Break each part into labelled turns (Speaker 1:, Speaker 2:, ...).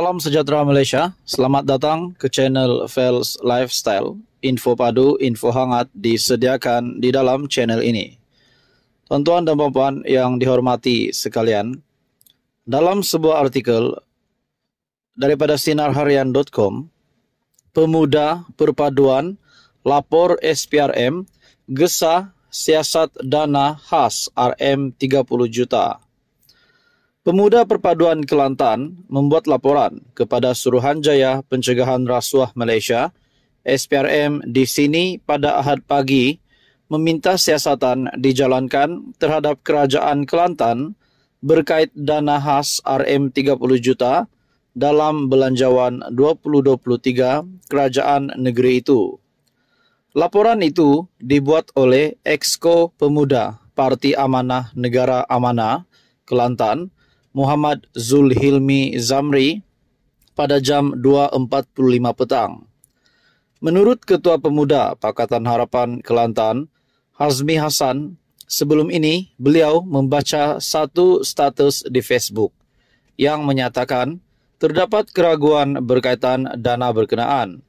Speaker 1: Salam sejahtera Malaysia. Selamat datang ke channel Fels Lifestyle. Info padu, info hangat disediakan di dalam channel ini. Tuan-tuan dan puan-puan yang dihormati sekalian, dalam sebuah artikel daripada sinarharian.com, pemuda perpaduan lapor SPRM gesah siasat dana khas RM 30 juta. Pemuda Perpaduan Kelantan membuat laporan kepada Suruhanjaya Pencegahan Rasuah Malaysia SPRM di sini pada Ahad pagi meminta siasatan dijalankan terhadap Kerajaan Kelantan berkait dana khas RM30 juta dalam belanjawan 2023 Kerajaan Negeri itu. Laporan itu dibuat oleh Exco Pemuda Parti Amanah Negara Amanah Kelantan – Muhammad Zulhilmi Zamri pada jam 2.45 petang. Menurut Ketua Pemuda Pakatan Harapan Kelantan, Hazmi Hasan, sebelum ini beliau membaca satu status di Facebook yang menyatakan terdapat keraguan berkaitan dana berkenaan.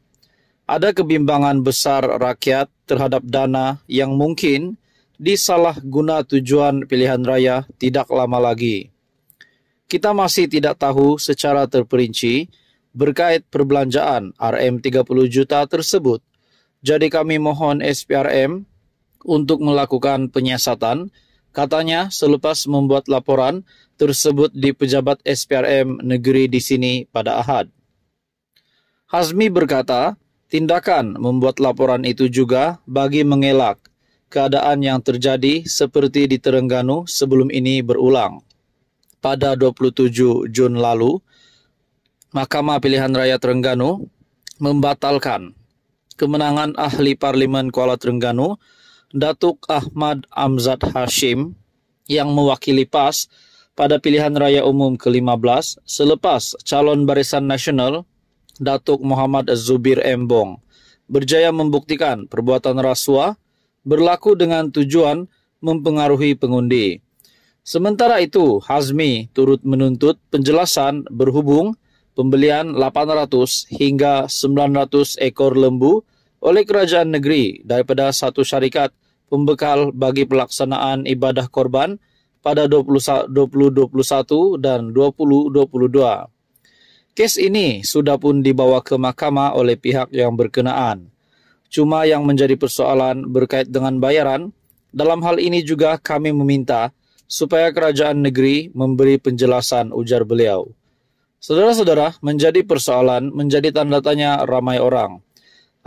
Speaker 1: Ada kebimbangan besar rakyat terhadap dana yang mungkin disalahguna tujuan pilihan raya tidak lama lagi. Kita masih tidak tahu secara terperinci berkait perbelanjaan RM 30 juta tersebut. Jadi kami mohon SPRM untuk melakukan penyiasatan. Katanya selepas membuat laporan tersebut di pejabat SPRM negeri di sini pada Ahad. Hazmi berkata, tindakan membuat laporan itu juga bagi mengelak keadaan yang terjadi seperti di Terengganu sebelum ini berulang pada 27 Jun lalu, Mahkamah Pilihan Raya Terengganu membatalkan kemenangan ahli parlemen Kuala Terengganu, Datuk Ahmad Amzad Hashim yang mewakili PAS pada pilihan raya umum ke-15 selepas calon Barisan Nasional Datuk Muhammad Zubir Embong, berjaya membuktikan perbuatan rasuah berlaku dengan tujuan mempengaruhi pengundi. Sementara itu, Hazmi turut menuntut penjelasan berhubung pembelian 800 hingga 900 ekor lembu oleh kerajaan negeri daripada satu syarikat pembekal bagi pelaksanaan ibadah korban pada 2021 dan 2022. Kes ini sudah pun dibawa ke mahkamah oleh pihak yang berkenaan. Cuma yang menjadi persoalan berkait dengan bayaran, dalam hal ini juga kami meminta supaya kerajaan negeri memberi penjelasan ujar beliau. Saudara-saudara, menjadi persoalan, menjadi tanda tanya ramai orang.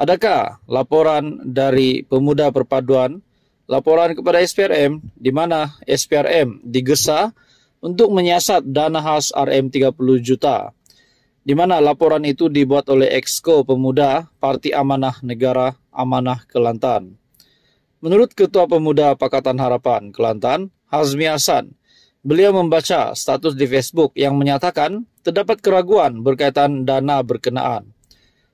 Speaker 1: Adakah laporan dari pemuda perpaduan, laporan kepada SPRM, di mana SPRM digesa untuk menyiasat dana khas RM 30 juta, di mana laporan itu dibuat oleh exco Pemuda Parti Amanah Negara Amanah Kelantan. Menurut Ketua Pemuda Pakatan Harapan Kelantan, Hazmi Hasan. Beliau membaca status di Facebook yang menyatakan terdapat keraguan berkaitan dana berkenaan.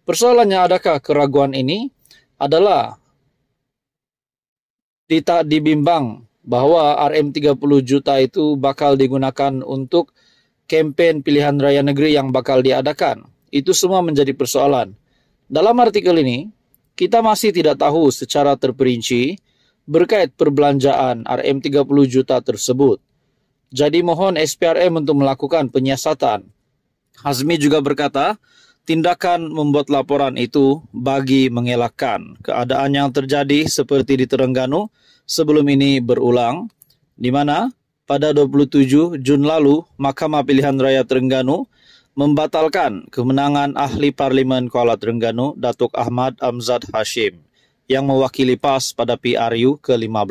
Speaker 1: Persoalannya adakah keraguan ini adalah tidak dibimbang bahwa RM30 juta itu bakal digunakan untuk kampanye pilihan raya negeri yang bakal diadakan. Itu semua menjadi persoalan. Dalam artikel ini, kita masih tidak tahu secara terperinci berkait perbelanjaan RM30 juta tersebut. Jadi mohon SPRM untuk melakukan penyiasatan. Hazmi juga berkata, tindakan membuat laporan itu bagi mengelakkan keadaan yang terjadi seperti di Terengganu sebelum ini berulang, di mana pada 27 Jun lalu Mahkamah Pilihan Raya Terengganu membatalkan kemenangan ahli parlimen Kuala Terengganu Datuk Ahmad Amzad Hashim yang mewakili PAS pada PRU ke-15.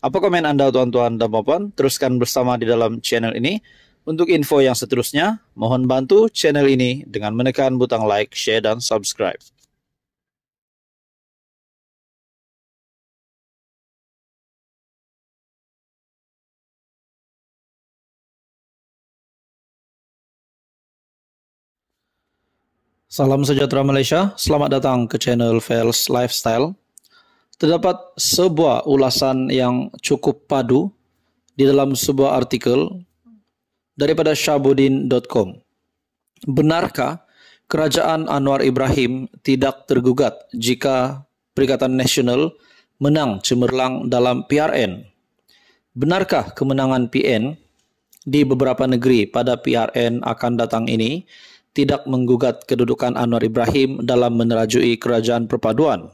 Speaker 1: Apa komen Anda tuan-tuan dan puan? Teruskan bersama di dalam channel ini. Untuk info yang seterusnya, mohon bantu channel ini dengan menekan butang like, share, dan subscribe. Salam sejahtera Malaysia, selamat datang ke channel Fels Lifestyle. Terdapat sebuah ulasan yang cukup padu di dalam sebuah artikel daripada syabudin.com. Benarkah kerajaan Anwar Ibrahim tidak tergugat jika Perikatan Nasional menang cemerlang dalam PRN? Benarkah kemenangan PN di beberapa negeri pada PRN akan datang ini tidak menggugat kedudukan Anwar Ibrahim dalam menerajui kerajaan perpaduan.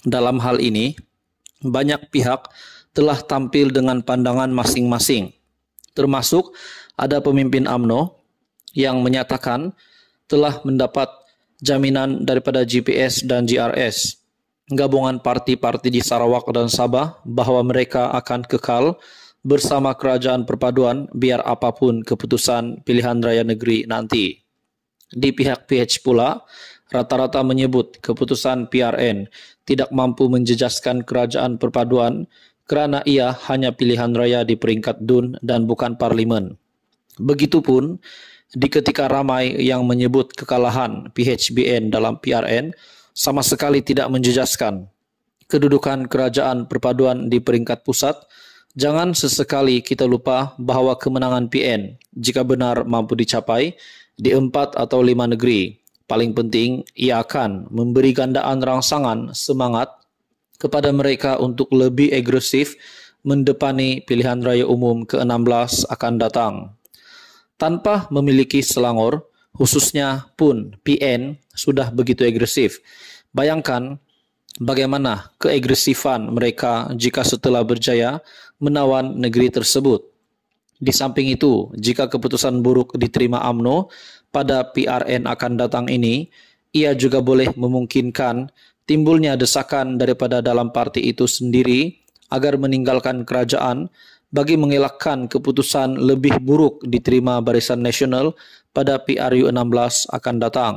Speaker 1: Dalam hal ini, banyak pihak telah tampil dengan pandangan masing-masing, termasuk ada pemimpin AMNO yang menyatakan telah mendapat jaminan daripada GPS dan GRS, gabungan parti-parti di Sarawak dan Sabah bahwa mereka akan kekal bersama kerajaan perpaduan biar apapun keputusan pilihan raya negeri nanti. Di pihak PH pula, rata-rata menyebut keputusan PRN tidak mampu menjejaskan kerajaan perpaduan kerana ia hanya pilihan raya di peringkat DUN dan bukan parlimen. Begitupun, di ketika ramai yang menyebut kekalahan PHBN dalam PRN sama sekali tidak menjejaskan kedudukan kerajaan perpaduan di peringkat pusat, jangan sesekali kita lupa bahawa kemenangan PN jika benar mampu dicapai di empat atau lima negeri. Paling penting, ia akan memberi gandaan rangsangan semangat kepada mereka untuk lebih agresif mendepani pilihan raya umum ke-16 akan datang. Tanpa memiliki Selangor, khususnya pun PN sudah begitu agresif. Bayangkan bagaimana keagresifan mereka jika setelah berjaya menawan negeri tersebut. Di samping itu, jika keputusan buruk diterima AMNO pada PRN akan datang ini, ia juga boleh memungkinkan timbulnya desakan daripada dalam parti itu sendiri agar meninggalkan kerajaan bagi mengelakkan keputusan lebih buruk diterima Barisan Nasional pada PRU 16 akan datang.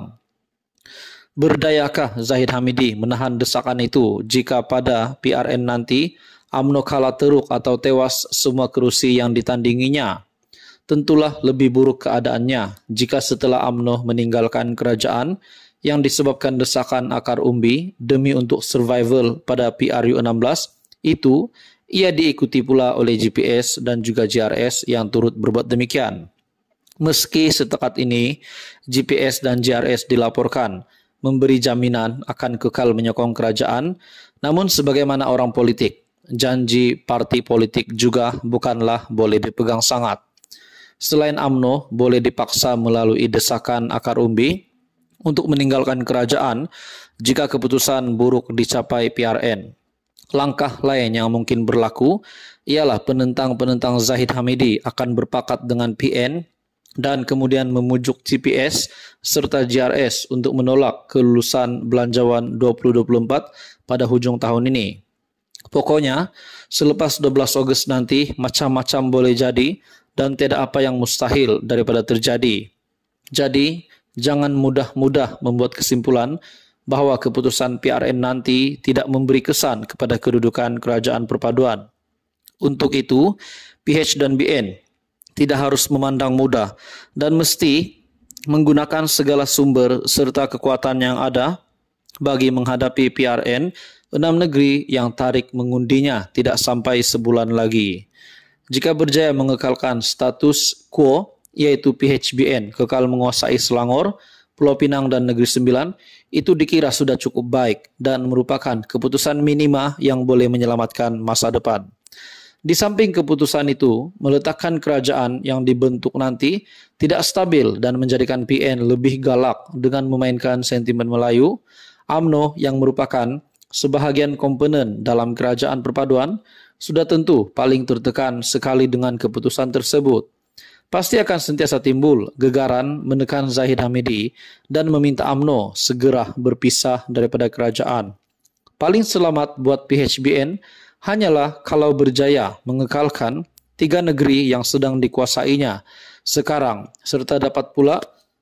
Speaker 1: Berdayakah Zahid Hamidi menahan desakan itu jika pada PRN nanti Amno kalah teruk atau tewas semua kerusi yang ditandinginya. Tentulah lebih buruk keadaannya jika setelah Amno meninggalkan kerajaan yang disebabkan desakan akar umbi demi untuk survival pada PRU16 itu ia diikuti pula oleh GPS dan juga JRS yang turut berbuat demikian. Meski setekat ini, GPS dan JRS dilaporkan memberi jaminan akan kekal menyokong kerajaan, namun sebagaimana orang politik, janji parti politik juga bukanlah boleh dipegang sangat. Selain AMNO, boleh dipaksa melalui desakan akar umbi untuk meninggalkan kerajaan jika keputusan buruk dicapai PRN. Langkah lain yang mungkin berlaku ialah penentang-penentang Zahid Hamidi akan berpakat dengan PN dan kemudian memujuk CPS serta JRS untuk menolak kelulusan belanjawan 2024 pada hujung tahun ini. Pokoknya, selepas 12 Agustus nanti, macam-macam boleh jadi dan tidak apa yang mustahil daripada terjadi. Jadi, jangan mudah-mudah membuat kesimpulan bahwa keputusan PRN nanti tidak memberi kesan kepada kedudukan kerajaan perpaduan. Untuk itu, PH dan BN tidak harus memandang mudah dan mesti menggunakan segala sumber serta kekuatan yang ada bagi menghadapi PRN enam negeri yang tarik mengundinya tidak sampai sebulan lagi. Jika berjaya mengekalkan status quo, yaitu PHBN, kekal menguasai Selangor, Pulau Pinang, dan Negeri Sembilan, itu dikira sudah cukup baik dan merupakan keputusan minima yang boleh menyelamatkan masa depan. Di samping keputusan itu, meletakkan kerajaan yang dibentuk nanti tidak stabil dan menjadikan PN lebih galak dengan memainkan sentimen Melayu, AMNO yang merupakan sebahagian komponen dalam kerajaan perpaduan sudah tentu paling tertekan sekali dengan keputusan tersebut. Pasti akan sentiasa timbul gegaran menekan Zahid Hamidi dan meminta AMNO segera berpisah daripada kerajaan. Paling selamat buat PHBN hanyalah kalau berjaya mengekalkan tiga negeri yang sedang dikuasainya sekarang, serta dapat pula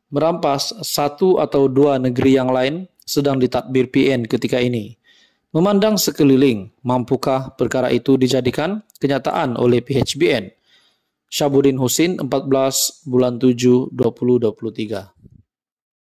Speaker 1: merampas satu atau dua negeri yang lain sedang ditadbir PN ketika ini. Memandang sekeliling, mampukah perkara itu dijadikan kenyataan oleh PHBN? Syabudin Husin 14 bulan 7 2023.